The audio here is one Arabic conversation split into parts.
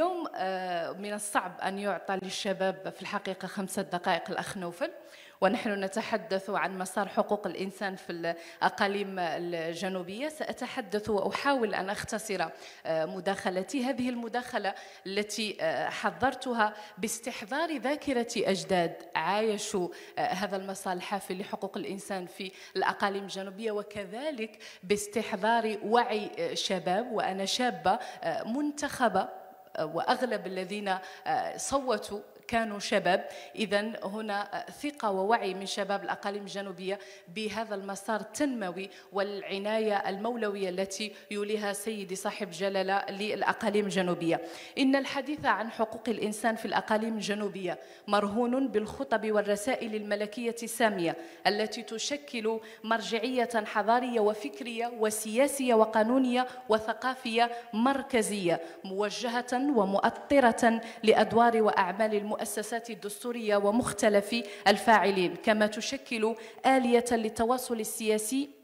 اليوم آه، من الصعب أن يعطى للشباب في الحقيقة خمسة دقائق الأخ نوفل ونحن نتحدث عن مسار حقوق الإنسان في الأقاليم الجنوبية سأتحدث وأحاول أن أختصر آه، مداخلتي هذه المداخلة التي آه، حضرتها باستحضار ذاكرة أجداد عايشوا هذا المسار الحافل لحقوق الإنسان في الأقاليم الجنوبية وكذلك باستحضار وعي شباب وأنا شابة منتخبة واغلب الذين آه، صوتوا كانوا شباب إذا هنا ثقة ووعي من شباب الأقاليم الجنوبية بهذا المسار التنموي والعناية المولوية التي يوليها سيدي صاحب جلالة للأقاليم الجنوبية إن الحديث عن حقوق الإنسان في الأقاليم الجنوبية مرهون بالخطب والرسائل الملكية السامية التي تشكل مرجعية حضارية وفكرية وسياسية وقانونية وثقافية مركزية موجهة ومؤطرة لأدوار وأعمال المؤ المؤسسات الدستورية ومختلف الفاعلين كما تشكل آلية للتواصل السياسي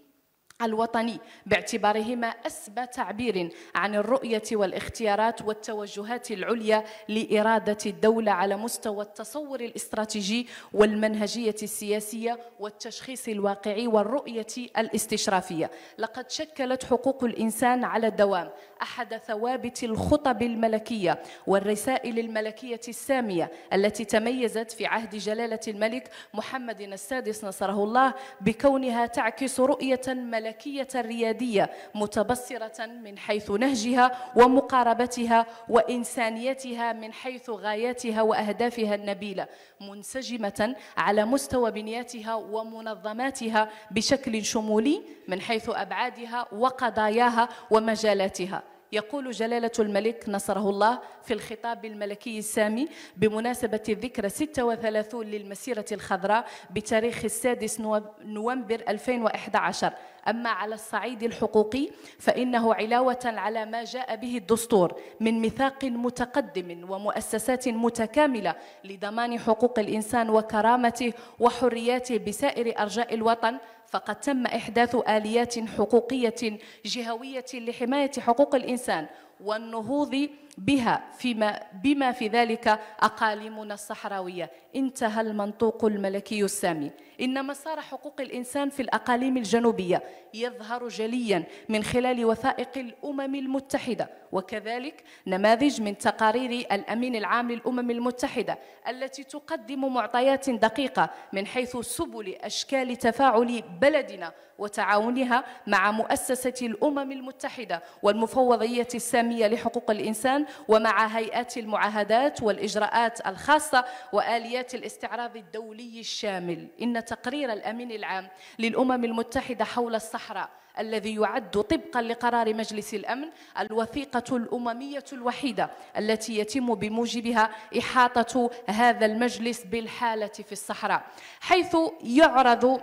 الوطني باعتبارهما أسبى تعبير عن الرؤية والاختيارات والتوجهات العليا لإرادة الدولة على مستوى التصور الاستراتيجي والمنهجية السياسية والتشخيص الواقعي والرؤية الاستشرافية لقد شكلت حقوق الإنسان على الدوام أحد ثوابت الخطب الملكية والرسائل الملكية السامية التي تميزت في عهد جلالة الملك محمد السادس نصره الله بكونها تعكس رؤية ملكية الملكية الريادية متبصرة من حيث نهجها ومقاربتها وإنسانيتها من حيث غاياتها وأهدافها النبيلة منسجمة على مستوى بنياتها ومنظماتها بشكل شمولي من حيث أبعادها وقضاياها ومجالاتها يقول جلالة الملك نصره الله في الخطاب الملكي السامي بمناسبة الذكرى 36 للمسيرة الخضراء بتاريخ السادس نوفمبر 2011 أما على الصعيد الحقوقي فإنه علاوة على ما جاء به الدستور من ميثاق متقدم ومؤسسات متكاملة لضمان حقوق الإنسان وكرامته وحرياته بسائر أرجاء الوطن فقد تم إحداث آليات حقوقية جهوية لحماية حقوق الإنسان والنهوض بها فيما بما في ذلك أقاليمنا الصحراوية انتهى المنطوق الملكي السامي إن مسار حقوق الإنسان في الأقاليم الجنوبية يظهر جليا من خلال وثائق الأمم المتحدة وكذلك نماذج من تقارير الأمين العام للأمم المتحدة التي تقدم معطيات دقيقة من حيث سبل أشكال تفاعل بلدنا وتعاونها مع مؤسسة الأمم المتحدة والمفوضية السامية العالمية لحقوق الإنسان ومع هيئات المعاهدات والإجراءات الخاصة وآليات الاستعراض الدولي الشامل إن تقرير الأمين العام للأمم المتحدة حول الصحراء الذي يعد طبقا لقرار مجلس الامن الوثيقه الامميه الوحيده التي يتم بموجبها احاطه هذا المجلس بالحاله في الصحراء حيث يعرض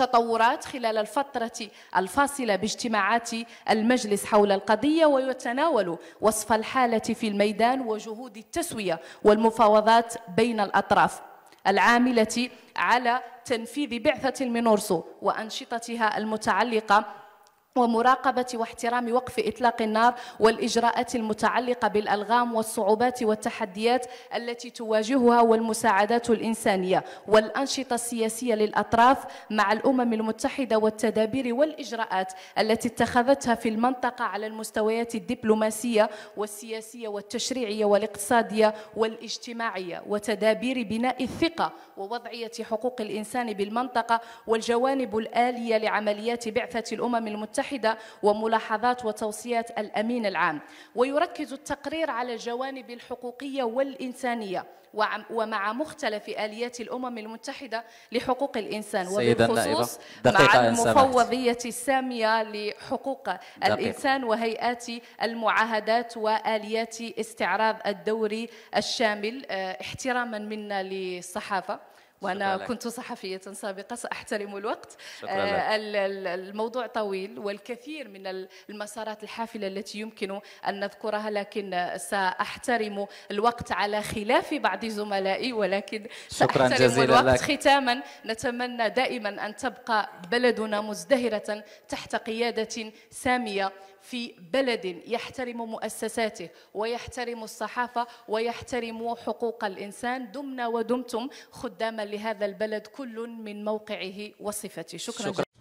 التطورات خلال الفترة الفاصلة باجتماعات المجلس حول القضية ويتناول وصف الحالة في الميدان وجهود التسوية والمفاوضات بين الأطراف العاملة على تنفيذ بعثة المينورسو وأنشطتها المتعلقة ومراقبة واحترام وقف إطلاق النار والإجراءات المتعلقة بالألغام والصعوبات والتحديات التي تواجهها والمساعدات الإنسانية والأنشطة السياسية للأطراف مع الأمم المتحدة والتدابير والإجراءات التي اتخذتها في المنطقة على المستويات الدبلوماسية والسياسية والتشريعية والاقتصادية والاجتماعية وتدابير بناء الثقة ووضعية حقوق الإنسان بالمنطقة والجوانب الآلية لعمليات بعثة الأمم المتحدة المتحدة وملاحظات وتوصيات الأمين العام ويركز التقرير على الجوانب الحقوقية والإنسانية ومع مختلف آليات الأمم المتحدة لحقوق الإنسان وبالخصوص مع المفوضية السامية لحقوق الإنسان وهيئات المعاهدات وآليات استعراض الدوري الشامل آه، احتراما منا للصحافة وانا كنت صحفيه سابقه ساحترم الوقت آه الموضوع طويل والكثير من المسارات الحافله التي يمكن ان نذكرها لكن ساحترم الوقت على خلاف بعض زملائي ولكن شكرا ساحترم جزيلا الوقت لك. ختاما نتمنى دائما ان تبقى بلدنا مزدهره تحت قياده ساميه في بلد يحترم مؤسساته ويحترم الصحافه ويحترم حقوق الانسان دمنا ودمتم خدام لهذا البلد كل من موقعه وصفته شكرا, شكرا.